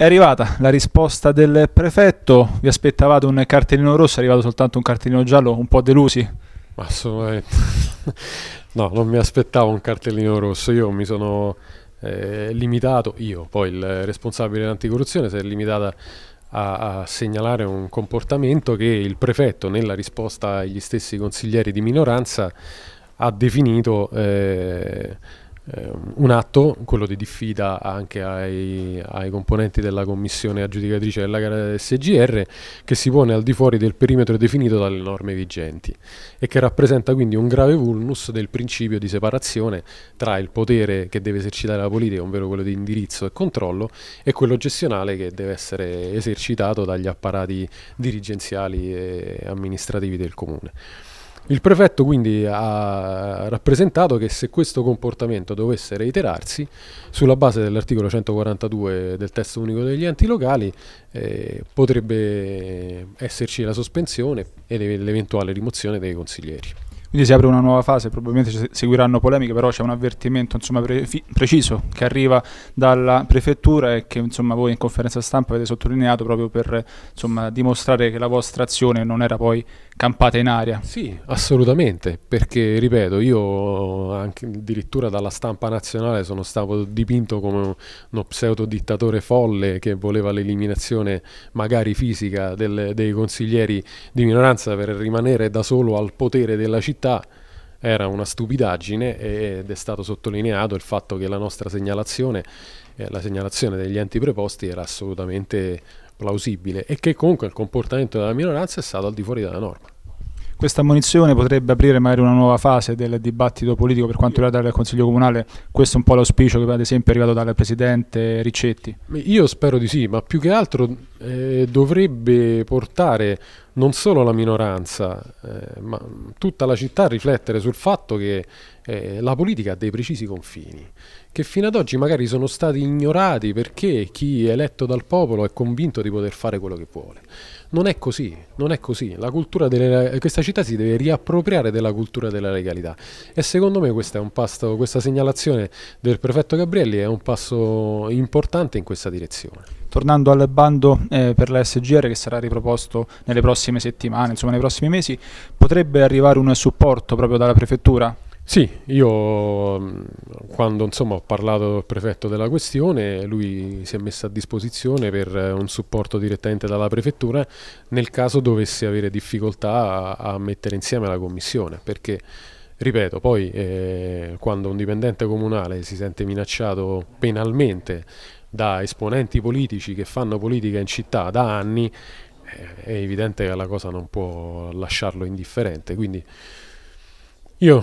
È arrivata la risposta del prefetto, vi aspettavate un cartellino rosso, è arrivato soltanto un cartellino giallo, un po' delusi? Assolutamente, no, non mi aspettavo un cartellino rosso, io mi sono eh, limitato, io poi il responsabile dell'anticorruzione si è limitata a, a, segnalare un comportamento che il prefetto nella risposta agli stessi consiglieri di minoranza ha definito... Eh, Ehm, un atto, quello di diffida anche ai, ai, componenti della commissione aggiudicatrice della gara del SGR, che si pone al di fuori del perimetro definito dalle norme vigenti e che rappresenta quindi un grave vulnus del principio di separazione tra il potere che deve esercitare la politica, ovvero quello di indirizzo e controllo, e quello gestionale che deve essere esercitato dagli apparati dirigenziali e amministrativi del comune. Il prefetto quindi ha rappresentato che se questo comportamento dovesse reiterarsi, sulla base dell'articolo 142 del testo unico degli enti locali, eh, potrebbe esserci la sospensione e l'eventuale rimozione dei consiglieri. Quindi si apre una nuova fase, probabilmente seguiranno polemiche, però c'è un avvertimento insomma, pre- preciso che arriva dalla prefettura e che insomma, voi in conferenza stampa avete sottolineato proprio per insomma, dimostrare che la vostra azione non era poi campata in aria. Sì, assolutamente, perché ripeto, io anche, addirittura dalla stampa nazionale sono stato dipinto come uno pseudo dittatore folle che voleva l'eliminazione magari fisica del, dei consiglieri di minoranza per rimanere da solo al potere della città città era una stupidaggine ed è stato sottolineato il fatto che la nostra segnalazione, eh, la segnalazione degli enti preposti era assolutamente plausibile e che comunque il comportamento della minoranza è stato al di fuori della norma. Questa ammonizione potrebbe aprire magari una nuova fase del dibattito politico per quanto riguarda il Consiglio Comunale, questo è un po' l'auspicio che ad esempio è arrivato dal Presidente Riccetti. Io spero di sì, ma più che altro eh, dovrebbe portare non solo la minoranza, eh, ma tutta la città a riflettere sul fatto che eh, la politica ha dei precisi confini, che fino ad oggi magari sono stati ignorati perché chi è eletto dal popolo è convinto di poter fare quello che vuole. Non è così, non è così. Delle, questa città si deve riappropriare della cultura della legalità e secondo me passo, questa segnalazione del prefetto Gabrielli è un passo importante in questa direzione. Tornando al bando eh, per la SGR che sarà riproposto nelle prossime settimane, insomma nei prossimi mesi, potrebbe arrivare un supporto proprio dalla Prefettura? Sì, io mm, quando insomma, ho parlato al prefetto della questione, lui si è messo a disposizione per eh, un supporto direttamente dalla prefettura nel caso dovesse avere difficoltà a, a mettere insieme la commissione, perché ripeto, poi eh, quando un dipendente comunale si sente minacciato penalmente da esponenti politici che fanno politica in città da anni, eh, è evidente che la cosa non può lasciarlo indifferente. Quindi io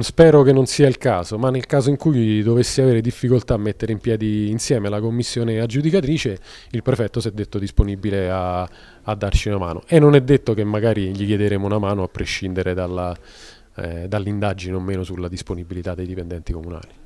spero che non sia il caso, ma nel caso in cui dovessi avere difficoltà a mettere in piedi insieme la commissione aggiudicatrice, il prefetto si è detto disponibile a, a darci una mano. E non è detto che magari gli chiederemo una mano a prescindere dalla, eh, dall'indagine o meno sulla disponibilità dei dipendenti comunali.